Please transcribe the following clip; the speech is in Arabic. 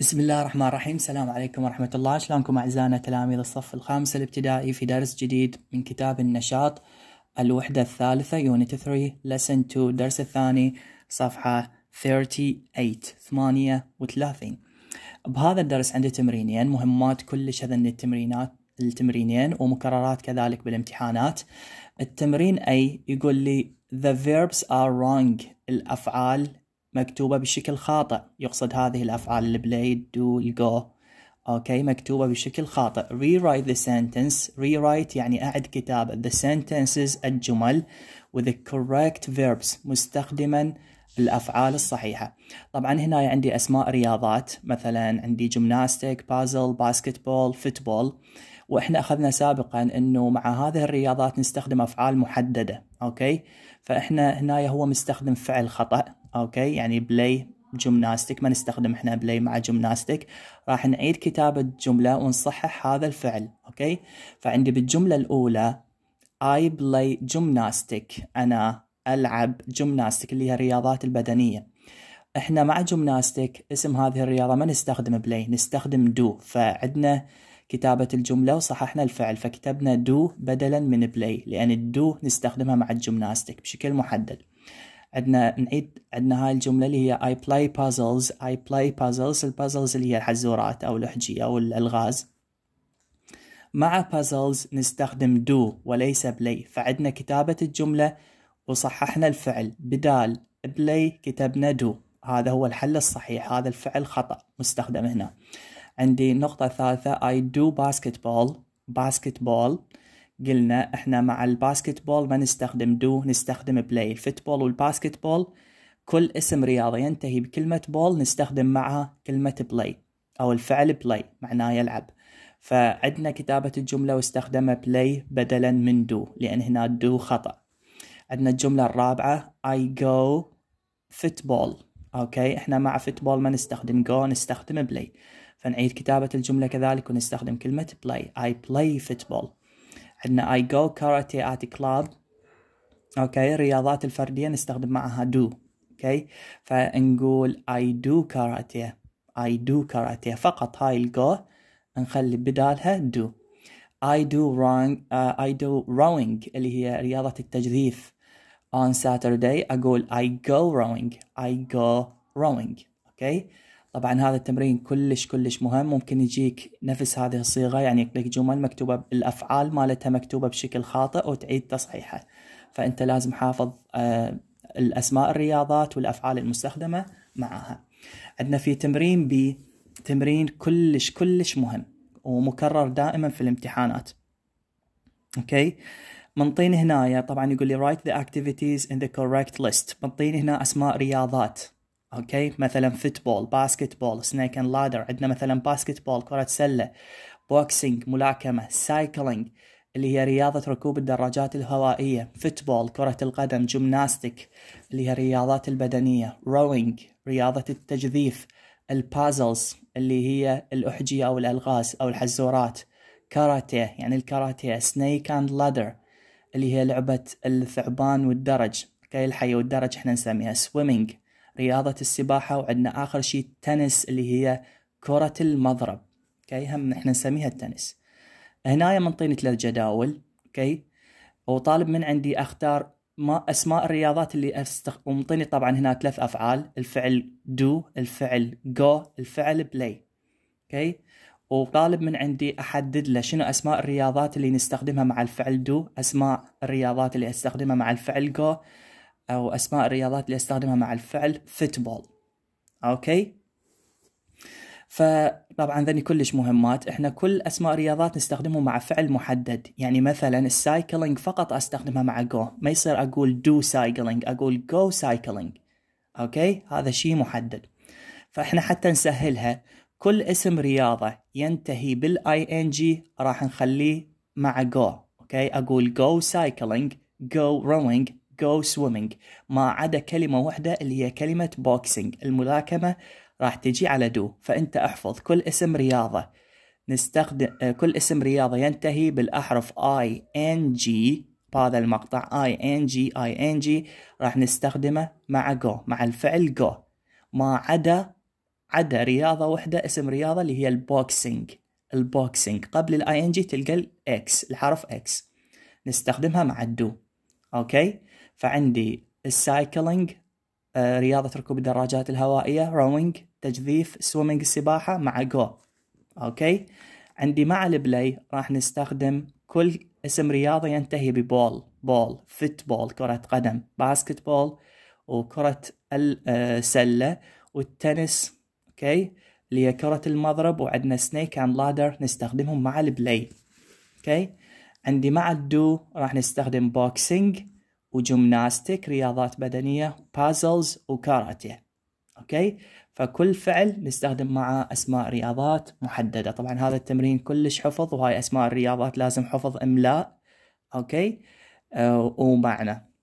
بسم الله الرحمن الرحيم السلام عليكم ورحمة الله شلونكم أعزائنا تلاميذ الصف الخامس الابتدائي في درس جديد من كتاب النشاط الوحدة الثالثة يونت 3 لسن 2 درس الثاني صفحة 38 38 بهذا الدرس عندي تمرينين مهمات كلش هذن التمرينات التمرينين ومكررات كذلك بالامتحانات التمرين أي يقول لي the verbs are wrong الأفعال مكتوبة بشكل خاطئ يقصد هذه الأفعال البلاي دو الجو أوكي مكتوبة بشكل خاطئ rewrite the sentence rewrite يعني أعد كتابة the sentences الجمل with the correct verbs مستخدما الأفعال الصحيحة طبعا هنا عندي أسماء رياضات مثلا عندي جمناستيك بازل باسكتبول فوتبول واحنا اخذنا سابقا انه مع هذه الرياضات نستخدم افعال محدده اوكي فاحنا هنا هو مستخدم فعل خطا اوكي يعني بلاي جمناستيك ما نستخدم احنا بلاي مع جمناستيك راح نعيد كتابة جملة ونصحح هذا الفعل اوكي فعندي بالجملة الأولى I play gymnastic أنا ألعب جمناستيك اللي هي الرياضات البدنية احنا مع جمناستيك اسم هذه الرياضة ما نستخدم بلاي نستخدم دو فعندنا كتابة الجملة وصححنا الفعل فكتبنا دو بدلا من بلاي لأن الدو نستخدمها مع الجمناستيك بشكل محدد عندنا نعيد عندنا هاي الجملة اللي هي I play puzzles I play puzzles البازلز اللي هي الحزورات أو الأحجية أو الألغاز مع puzzles نستخدم do وليس play فعندنا كتابة الجملة وصححنا الفعل بدال play كتبنا do هذا هو الحل الصحيح هذا الفعل خطأ مستخدم هنا عندي نقطة ثالثة I do basketball basketball قلنا احنا مع الباسكت بول ما نستخدم دو نستخدم بلاي الفوتبول والباسكت بول كل اسم رياضي ينتهي بكلمة بول نستخدم معها كلمة بلاي أو الفعل بلاي معناه يلعب فعندنا كتابة الجملة واستخدم بلاي بدلا من دو لأن هنا دو خطأ عندنا الجملة الرابعة I go football أوكي إحنا مع football ما نستخدم go نستخدم play فنعيد كتابة الجملة كذلك ونستخدم كلمة play I play football عندنا اي جو كاراتيه ات كلاب اوكي الرياضات الفرديه نستخدم معها دو اوكي فنقول اي دو كاراتيه اي دو كاراتيه فقط هاي الجو نخلي بدالها دو I do wrong uh, I do rowing اللي هي رياضة التجذيف on Saturday أقول I go rowing I go rowing okay طبعا هذا التمرين كلش كلش مهم ممكن يجيك نفس هذه الصيغة يعني لك جمل مكتوبة الأفعال مالتها مكتوبة بشكل خاطئ وتعيد تصحيحه فأنت لازم حافظ آه، الأسماء الرياضات والأفعال المستخدمة معها عندنا في تمرين ب تمرين كلش كلش مهم ومكرر دائما في الامتحانات اوكي منطين هنا طبعا يقول لي write the activities in the correct list منطين هنا أسماء رياضات اوكي مثلا فوتبول باسكتبول سنيك اند لادر عندنا مثلا باسكتبول كرة سلة بوكسينج ملاكمة سايكلينج اللي هي رياضة ركوب الدراجات الهوائية فوتبول كرة القدم جمناستيك اللي هي الرياضات البدنية روينج رياضة التجذيف البازلز اللي هي الأحجية أو الألغاز أو الحزورات كاراتيه يعني الكاراتيه سنيك اند لادر اللي هي لعبة الثعبان والدرج كي الحية والدرج احنا نسميها سويمينج رياضة السباحة وعندنا آخر شيء التنس اللي هي كرة المضرب اوكي هم احنا نسميها التنس هنا منطيني ثلاث جداول اوكي وطالب من عندي اختار ما اسماء الرياضات اللي استخ... ومطيني طبعا هنا ثلاث افعال الفعل دو الفعل جو الفعل بلاي اوكي وطالب من عندي احدد له شنو اسماء الرياضات اللي نستخدمها مع الفعل دو اسماء الرياضات اللي استخدمها مع الفعل جو أو أسماء الرياضات اللي أستخدمها مع الفعل فوتبول أوكي فطبعا ذني كلش مهمات احنا كل اسماء رياضات نستخدمه مع فعل محدد يعني مثلا السايكلينج فقط استخدمها مع جو ما يصير اقول دو سايكلينج اقول جو سايكلينج اوكي هذا شيء محدد فاحنا حتى نسهلها كل اسم رياضة ينتهي بالاي ان جي راح نخليه مع جو اوكي اقول جو سايكلينج جو روينج جو swimming ما عدا كلمة واحدة اللي هي كلمة بوكسينج الملاكمة راح تجي على دو فأنت احفظ كل اسم رياضة نستخدم آه، كل اسم رياضة ينتهي بالأحرف I N G بهذا المقطع I N G I N G راح نستخدمه مع go مع الفعل go ما عدا عدا رياضة واحدة اسم رياضة اللي هي البوكسينج البوكسينج قبل الاي ان جي تلقى الاكس الحرف اكس نستخدمها مع الدو اوكي فعندي السايكلينج آه، رياضة ركوب الدراجات الهوائية روينج تجذيف سويمينج السباحة مع جو أوكي عندي مع البلاي راح نستخدم كل اسم رياضة ينتهي ببول بول بول كرة قدم باسكت بول وكرة السلة آه، والتنس أوكي اللي هي كرة المضرب وعندنا سنيك اند لادر نستخدمهم مع البلاي أوكي عندي مع الدو راح نستخدم بوكسينج وجمناستيك رياضات بدنية بازلز وكاراتيه أوكي فكل فعل نستخدم معه أسماء رياضات محددة طبعا هذا التمرين كلش حفظ وهاي أسماء الرياضات لازم حفظ إملاء أوكي أه ومعنى